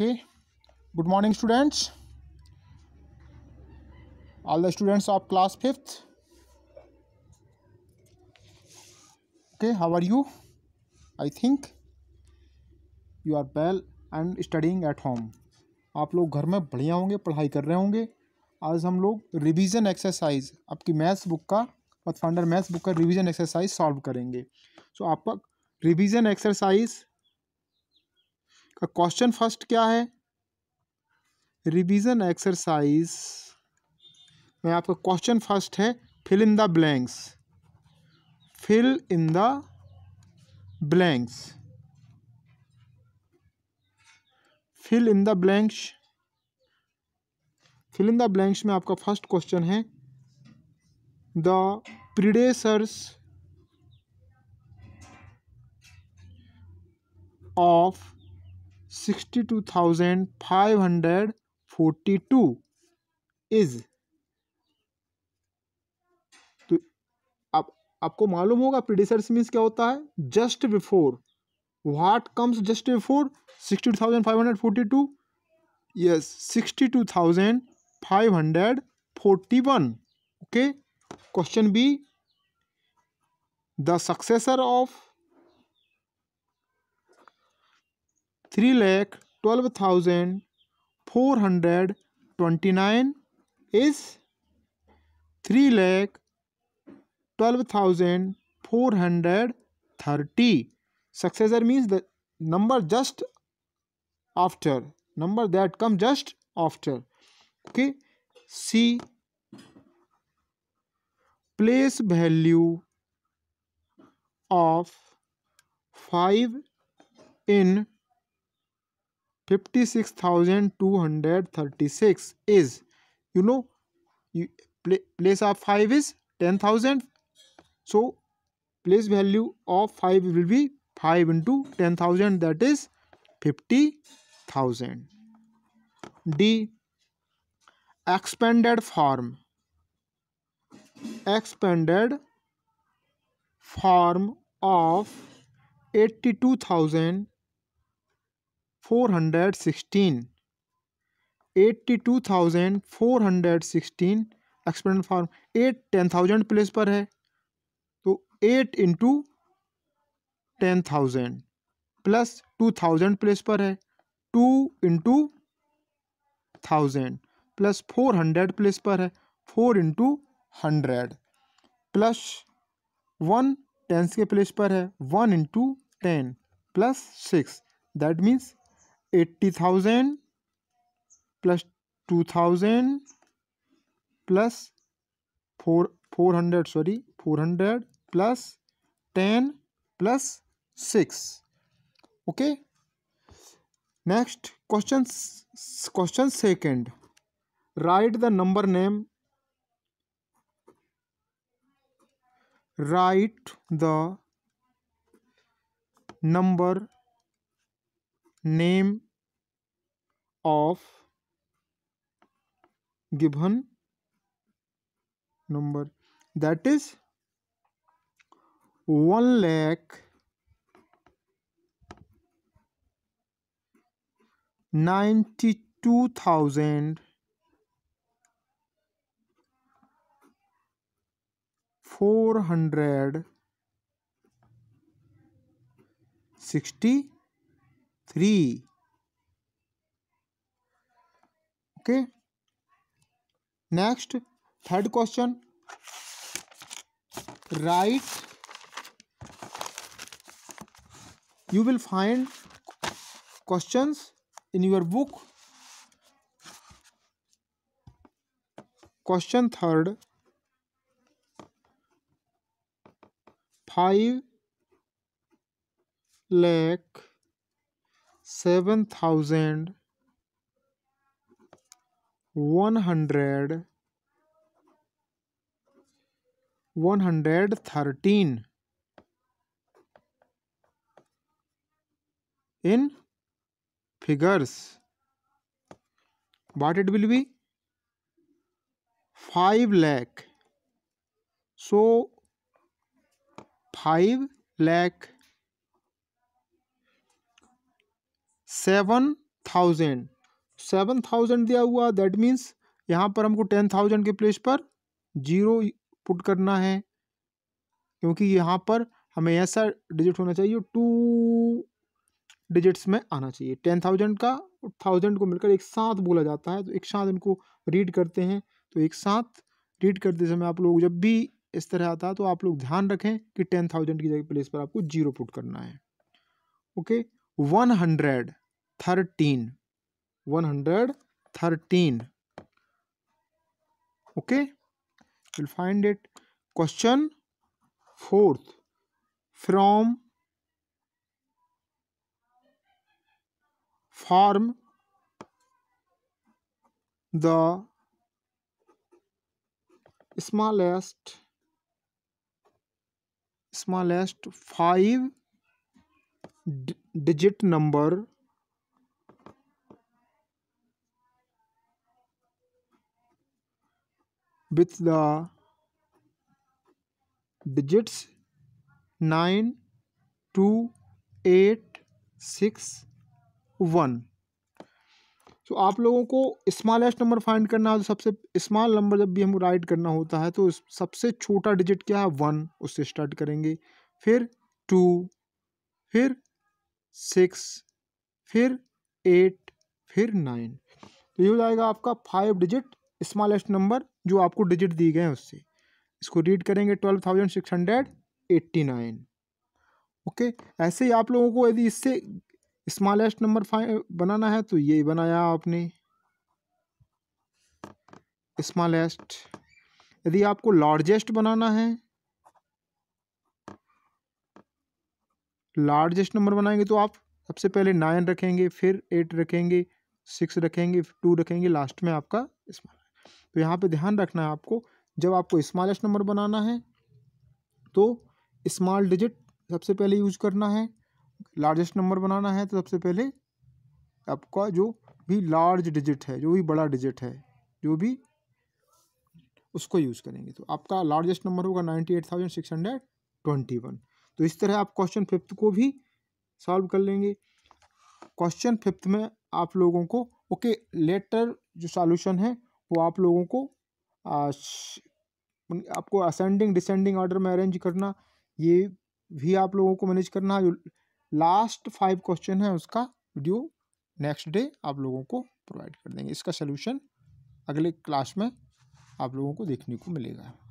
Okay good morning students all the students of class fifth okay how are you I think you are well and studying at home आप लोग घर में बढ़िया होंगे पढ़ाई कर रहे होंगे आज हम लोग रिविजन एक्सरसाइज आपकी मैथ्स बुक का पथ फंडर मैथ्स बुक का रिविजन एक्सरसाइज सॉल्व करेंगे सो so, आपका रिवीजन एक्सरसाइज क्वेश्चन फर्स्ट क्या है रिवीजन एक्सरसाइज में आपका क्वेश्चन फर्स्ट है fill in the blanks fill in the blanks fill in the blanks fill in the blanks में आपका फर्स्ट क्वेश्चन है the predecessors of sixty two thousand five hundred forty two is तो आप आपको मालूम होगा प्रीडिसर्स means क्या होता है just before what comes just before sixty two thousand five hundred forty two yes sixty two thousand five hundred forty one okay question B the successor of three lakh twelve thousand four hundred twenty nine is three lakh twelve thousand four hundred thirty successor means the number just after number that come just after okay C place value of five in 56,236 is, you know, you place of 5 is 10,000. So, place value of 5 will be 5 into 10,000 that is 50,000. D. Expanded form. Expanded form of 82,000 four hundred sixteen eighty two thousand four hundred sixteen expanded form eight ten thousand place पर है तो eight into ten thousand plus two thousand place पर है two into thousand plus four hundred place पर है four into hundred plus one tens के place पर है one into ten plus six that means eighty thousand plus two thousand plus four four hundred sorry four hundred plus ten plus six okay next question question second write the number name write the number name of given number that is 1 lakh 92,000 460 three okay next third question right you will find questions in your book question third five lakh seven thousand one hundred one hundred thirteen in figures What it will be 5 lakh so 5 lakh seven thousand seven thousand दिया हुआ that means यहाँ पर हमको ten thousand के place पर zero put करना है क्योंकि यहाँ पर हमें ऐसा डिजिट होना चाहिए टू डिजिट्स में आना चाहिए टेन थाउजेंड का थाउजेंड को मिलकर एक साथ बोला जाता है तो एक साथ इनको रीड करते हैं तो एक साथ रीड करते समय आप लोग जब भी इस तरह आता है तो आप लोग ध्यान रखें कि टेन थाउजेंड की जगह प्लेस पर आपको जीरो पुट करना है okay one hundred thirteen one hundred thirteen okay we'll find it question fourth from farm the smallest smallest five digit number with the digits nine two eight six one तो आप लोगों को smallest number find करना है तो सबसे small number जब भी हम राइट करना होता है तो सबसे छोटा डिजिट क्या है वन उससे स्टार्ट करेंगे फिर टू फिर सिक्स फिर एट फिर नाइन तो ये हो जाएगा आपका फाइव डिजिट स्मॉलेस्ट नंबर जो आपको डिजिट दिए गए हैं उससे इसको रीड करेंगे twelve thousand six hundred eighty nine okay ऐसे ही आप लोगों को यदि इससे स्मॉलेस्ट नंबर फाइव बनाना है तो ये बनाया आपने स्मॉलेस्ट यदि आपको लार्जेस्ट बनाना है लार्जेस्ट नंबर बनाएंगे तो आप सबसे पहले नाइन रखेंगे फिर एट रखेंगे सिक्स रखेंगे टू रखेंगे लास्ट में आपका स्मॉल तो यहाँ पे ध्यान रखना है आपको जब आपको स्मॉलेस्ट नंबर बनाना है तो स्मॉल डिजिट सबसे पहले यूज करना है लार्जेस्ट नंबर बनाना है तो सबसे पहले आपका जो भी लार्ज डिजिट है जो भी बड़ा डिजिट है जो भी उसको यूज़ करेंगे तो आपका लार्जेस्ट नंबर होगा ninety eight thousand six hundred twenty one तो इस तरह आप क्वेश्चन फिफ्थ को भी सॉल्व कर लेंगे क्वेश्चन फिफ्थ में आप लोगों को ओके लेटर जो सॉल्यूशन है वो तो आप लोगों को आ, आपको असेंडिंग डिसेंडिंग ऑर्डर में अरेंज करना ये भी आप लोगों को मैनेज करना जो लास्ट फाइव क्वेश्चन है उसका वीडियो नेक्स्ट डे आप लोगों को प्रोवाइड कर देंगे इसका सोल्यूशन अगले क्लास में आप लोगों को देखने को मिलेगा